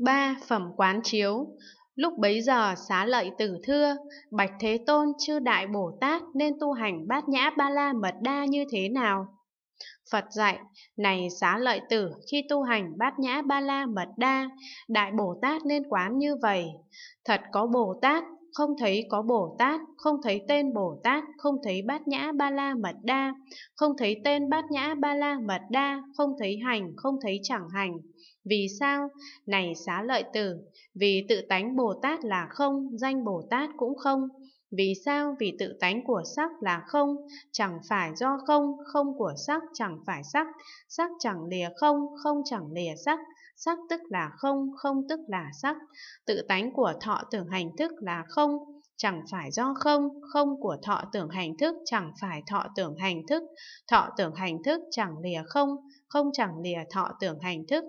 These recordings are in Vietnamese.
ba phẩm quán chiếu lúc bấy giờ xá lợi tử thưa bạch thế tôn chư đại bồ tát nên tu hành bát nhã ba la mật đa như thế nào Phật dạy, này xá lợi tử, khi tu hành bát nhã ba la mật đa, Đại Bồ Tát nên quán như vậy. Thật có Bồ Tát không thấy có Bồ Tát, không thấy tên Bồ Tát, không thấy Bát Nhã Ba La Mật Đa, không thấy tên Bát Nhã Ba La Mật Đa, không thấy hành, không thấy chẳng hành. Vì sao? Này xá lợi tử, vì tự tánh Bồ Tát là không, danh Bồ Tát cũng không. Vì sao? Vì tự tánh của sắc là không, chẳng phải do không, không của sắc chẳng phải sắc, sắc chẳng lìa không, không chẳng lìa sắc, sắc tức là không, không tức là sắc. Tự tánh của thọ tưởng hành thức là không, chẳng phải do không, không của thọ tưởng hành thức chẳng phải thọ tưởng hành thức, thọ tưởng hành thức chẳng lìa không, không chẳng lìa thọ tưởng hành thức,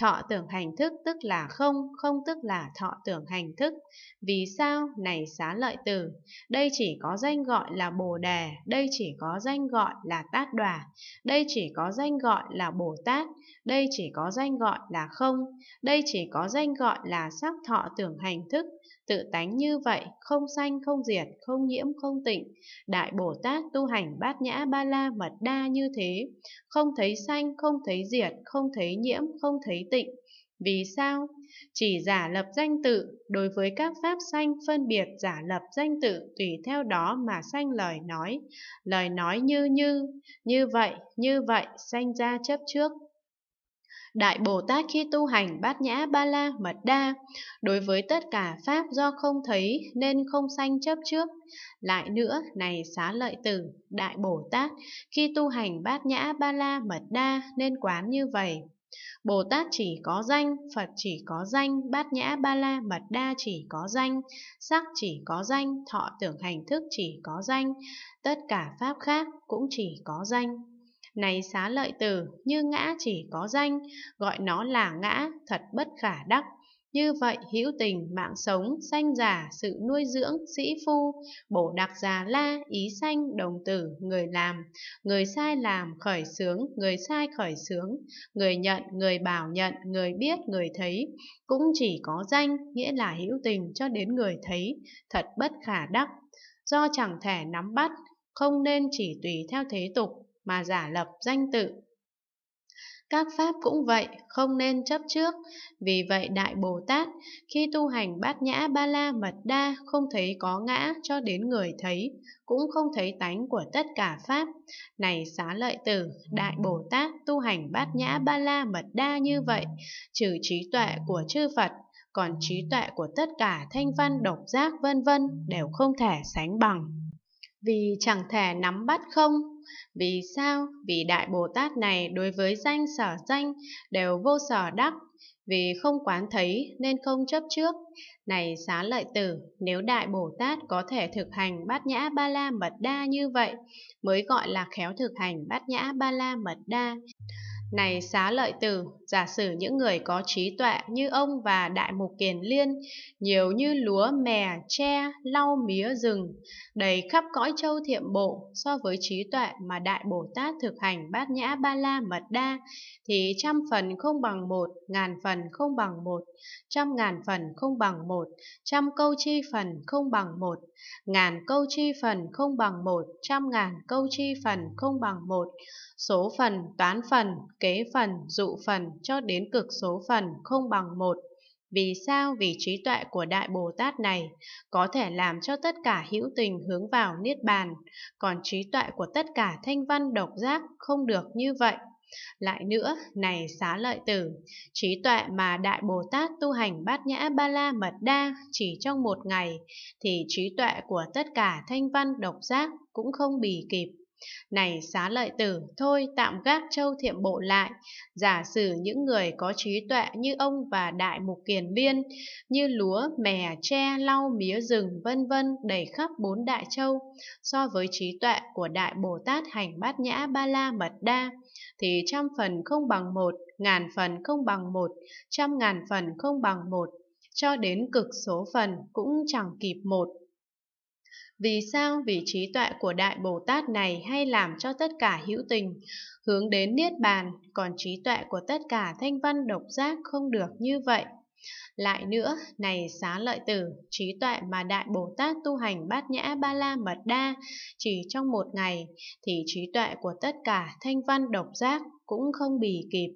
Thọ tưởng hành thức tức là không, không tức là thọ tưởng hành thức. Vì sao? Này xá lợi tử, đây chỉ có danh gọi là Bồ Đề, đây chỉ có danh gọi là Tát Đòa, đây chỉ có danh gọi là Bồ Tát, đây chỉ có danh gọi là không, đây chỉ có danh gọi là sắc thọ tưởng hành thức. Tự tánh như vậy, không sanh, không diệt, không nhiễm, không tịnh. Đại Bồ Tát tu hành bát nhã ba la mật đa như thế. Không thấy sanh, không thấy diệt, không thấy nhiễm, không thấy tịnh. Vì sao? Chỉ giả lập danh tự, đối với các pháp sanh phân biệt giả lập danh tự tùy theo đó mà sanh lời nói. Lời nói như như, như vậy, như vậy sanh ra chấp trước. Đại Bồ Tát khi tu hành bát nhã ba la mật đa, đối với tất cả pháp do không thấy nên không sanh chấp trước. Lại nữa, này xá lợi tử, Đại Bồ Tát, khi tu hành bát nhã ba la mật đa nên quán như vậy. Bồ Tát chỉ có danh, Phật chỉ có danh, Bát Nhã Ba La Mật Đa chỉ có danh, sắc chỉ có danh, thọ tưởng hành thức chỉ có danh, tất cả pháp khác cũng chỉ có danh. Này xá lợi tử, như ngã chỉ có danh, gọi nó là ngã, thật bất khả đắc. Như vậy hữu tình mạng sống, sanh giả, sự nuôi dưỡng, sĩ phu, bổ đặc già la, ý sanh, đồng tử, người làm, người sai làm, khởi sướng, người sai khởi sướng, người nhận, người bảo nhận, người biết, người thấy, cũng chỉ có danh, nghĩa là hữu tình cho đến người thấy, thật bất khả đắc. Do chẳng thể nắm bắt, không nên chỉ tùy theo thế tục mà giả lập danh tự các pháp cũng vậy, không nên chấp trước. Vì vậy Đại Bồ Tát, khi tu hành bát nhã ba la mật đa, không thấy có ngã cho đến người thấy, cũng không thấy tánh của tất cả pháp. Này xá lợi tử, Đại Bồ Tát tu hành bát nhã ba la mật đa như vậy, trừ trí tuệ của chư Phật, còn trí tuệ của tất cả thanh văn độc giác vân vân đều không thể sánh bằng. Vì chẳng thể nắm bắt không vì sao? Vì Đại Bồ Tát này đối với danh sở danh đều vô sở đắc, vì không quán thấy nên không chấp trước. Này xá lợi tử, nếu Đại Bồ Tát có thể thực hành bát nhã ba la mật đa như vậy, mới gọi là khéo thực hành bát nhã ba la mật đa, này xá lợi tử, giả sử những người có trí tuệ như ông và Đại Mục Kiền Liên, nhiều như lúa, mè, tre, lau mía rừng, đầy khắp cõi châu thiệm bộ so với trí tuệ mà Đại Bồ Tát thực hành bát nhã ba la mật đa, thì trăm phần không bằng một, ngàn phần không bằng một, trăm ngàn phần không bằng một, trăm câu chi phần không bằng một, ngàn câu chi phần không bằng một, trăm ngàn câu chi phần không bằng một, số phần, toán phần, kế phần, dụ phần cho đến cực số phần không bằng một. Vì sao? Vì trí tuệ của Đại Bồ Tát này có thể làm cho tất cả hữu tình hướng vào Niết Bàn, còn trí tuệ của tất cả thanh văn độc giác không được như vậy. Lại nữa, này xá lợi tử, trí tuệ mà Đại Bồ Tát tu hành bát nhã ba la mật đa chỉ trong một ngày, thì trí tuệ của tất cả thanh văn độc giác cũng không bì kịp. Này xá lợi tử, thôi tạm gác châu thiệm bộ lại, giả sử những người có trí tuệ như ông và Đại Mục Kiền Liên, như lúa, mè, tre, lau, mía rừng, vân vân đầy khắp bốn đại châu, so với trí tuệ của Đại Bồ Tát Hành Bát Nhã Ba La Mật Đa, thì trăm phần không bằng một, ngàn phần không bằng một, trăm ngàn phần không bằng một, cho đến cực số phần cũng chẳng kịp một. Vì sao? Vì trí tuệ của Đại Bồ Tát này hay làm cho tất cả hữu tình hướng đến Niết Bàn, còn trí tuệ của tất cả thanh văn độc giác không được như vậy. Lại nữa, này xá lợi tử, trí tuệ mà Đại Bồ Tát tu hành bát nhã ba la mật đa chỉ trong một ngày, thì trí tuệ của tất cả thanh văn độc giác cũng không bì kịp.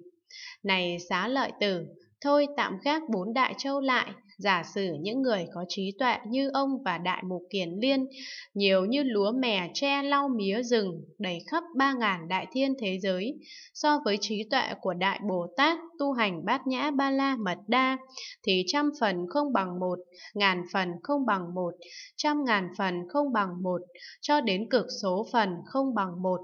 Này xá lợi tử, thôi tạm gác bốn đại châu lại, Giả sử những người có trí tuệ như ông và Đại Mục Kiền Liên, nhiều như lúa mè tre lau mía rừng, đầy khắp ba ngàn đại thiên thế giới, so với trí tuệ của Đại Bồ Tát tu hành bát nhã ba la mật đa, thì trăm phần không bằng một, ngàn phần không bằng một, trăm ngàn phần không bằng một, cho đến cực số phần không bằng một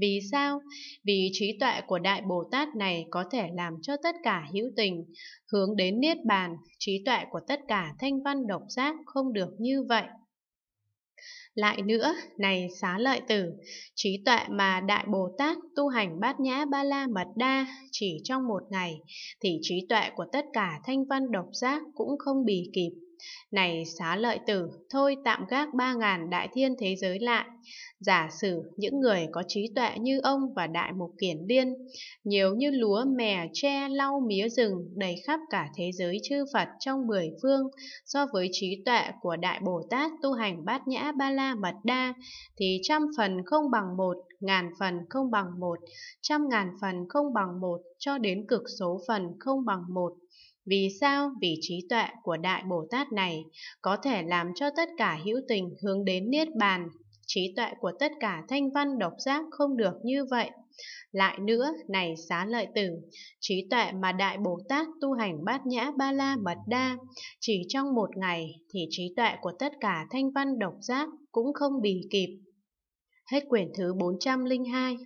vì sao? Vì trí tuệ của Đại Bồ Tát này có thể làm cho tất cả hữu tình hướng đến Niết Bàn, trí tuệ của tất cả thanh văn độc giác không được như vậy. Lại nữa, này xá lợi tử, trí tuệ mà Đại Bồ Tát tu hành bát nhã ba la mật đa chỉ trong một ngày, thì trí tuệ của tất cả thanh văn độc giác cũng không bì kịp. Này xá lợi tử, thôi tạm gác ba ngàn đại thiên thế giới lại. Giả sử những người có trí tuệ như ông và đại mục kiển liên, nhiều như lúa, mè, tre, lau, mía rừng đầy khắp cả thế giới chư Phật trong mười phương, so với trí tuệ của Đại Bồ Tát tu hành bát nhã ba la mật đa, thì trăm phần không bằng một, ngàn phần không bằng một, trăm ngàn phần không bằng một, cho đến cực số phần không bằng một. Vì sao? Vì trí tuệ của Đại Bồ Tát này có thể làm cho tất cả hữu tình hướng đến Niết Bàn. Trí tuệ của tất cả thanh văn độc giác không được như vậy. Lại nữa, này xá lợi tử, trí tuệ mà Đại Bồ Tát tu hành bát nhã ba la mật đa, chỉ trong một ngày thì trí tuệ của tất cả thanh văn độc giác cũng không bì kịp. Hết quyển thứ 402